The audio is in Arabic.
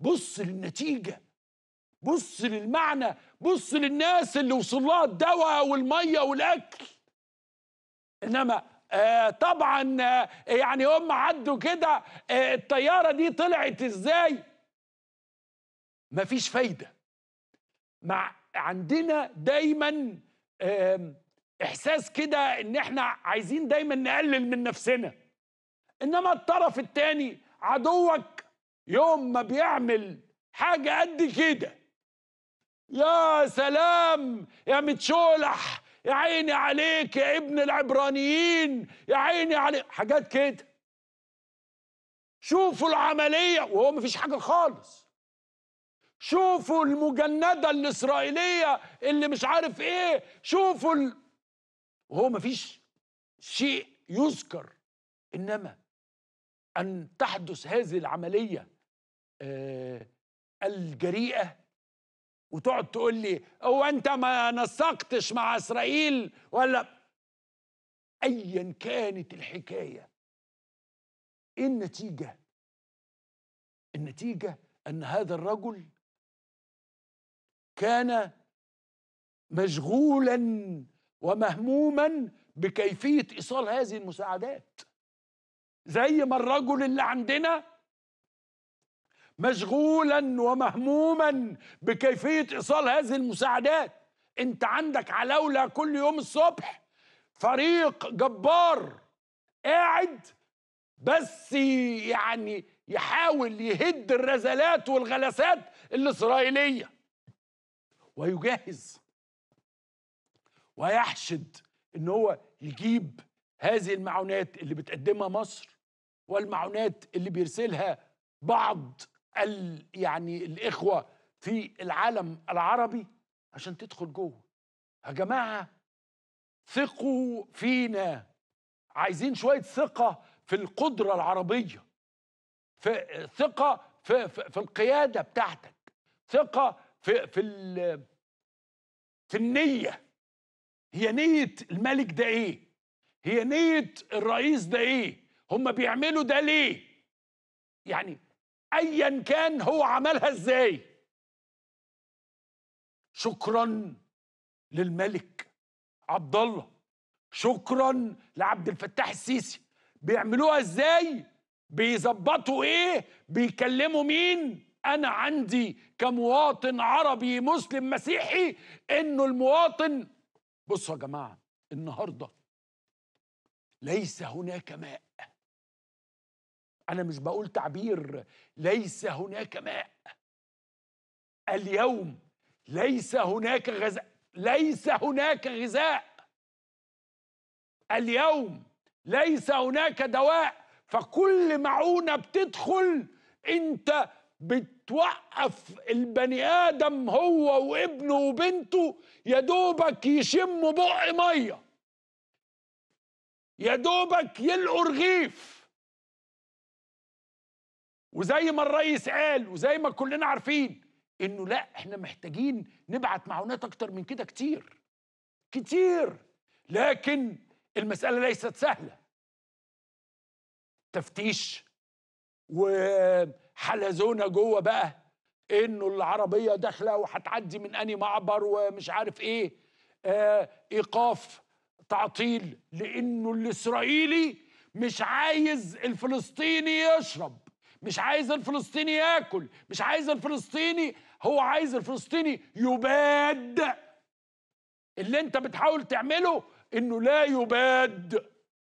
بص للنتيجه بص للمعنى بص للناس اللي وصل لها الدواء والميه والاكل انما آه طبعا آه يعني هم عدوا كده آه الطياره دي طلعت ازاي مفيش فايده مع عندنا دايما آه احساس كده ان احنا عايزين دايما نقلل من نفسنا انما الطرف الثاني عدوك يوم ما بيعمل حاجة قد كده يا سلام يا متشولح يا عيني عليك يا ابن العبرانيين يا عيني عليك حاجات كده شوفوا العملية وهو مفيش حاجة خالص شوفوا المجندة الإسرائيلية اللي مش عارف إيه شوفوا ال... وهو مفيش شيء يذكر إنما أن تحدث هذه العملية آه، الجريئه وتقعد تقول لي هو انت ما نسقتش مع اسرائيل ولا ايا كانت الحكايه ايه النتيجه النتيجه ان هذا الرجل كان مشغولا ومهموما بكيفيه ايصال هذه المساعدات زي ما الرجل اللي عندنا مشغولا ومهموما بكيفيه ايصال هذه المساعدات انت عندك علاوله كل يوم الصبح فريق جبار قاعد بس يعني يحاول يهد الرزلات والغلسات الاسرائيليه ويجهز ويحشد ان هو يجيب هذه المعونات اللي بتقدمها مصر والمعونات اللي بيرسلها بعض ال يعني الاخوه في العالم العربي عشان تدخل جوه يا جماعه ثقوا فينا عايزين شويه ثقه في القدره العربيه في ثقه في, في, في القياده بتاعتك ثقه في في في النيه هي نيه الملك ده ايه هي نيه الرئيس ده ايه هم بيعملوا ده ليه يعني ايا كان هو عملها ازاي شكرا للملك عبد الله شكرا لعبد الفتاح السيسي بيعملوها ازاي بيظبطوا ايه بيكلموا مين انا عندي كمواطن عربي مسلم مسيحي انه المواطن بصوا يا جماعه النهارده ليس هناك ماء أنا مش بقول تعبير ليس هناك ماء اليوم ليس هناك غذاء ليس هناك غذاء اليوم ليس هناك دواء فكل معونة بتدخل أنت بتوقف البني آدم هو وابنه وبنته يا دوبك يشموا بق مية يا دوبك يلقوا رغيف وزي ما الرئيس قال وزي ما كلنا عارفين انه لا احنا محتاجين نبعت معونات اكتر من كده كتير كتير لكن المساله ليست سهله تفتيش وحلزونه جوه بقى انه العربيه داخله وهتعدي من اني معبر ومش عارف ايه آه ايقاف تعطيل لانه الاسرائيلي مش عايز الفلسطيني يشرب مش عايز الفلسطيني ياكل مش عايز الفلسطيني هو عايز الفلسطيني يباد اللي انت بتحاول تعمله انه لا يباد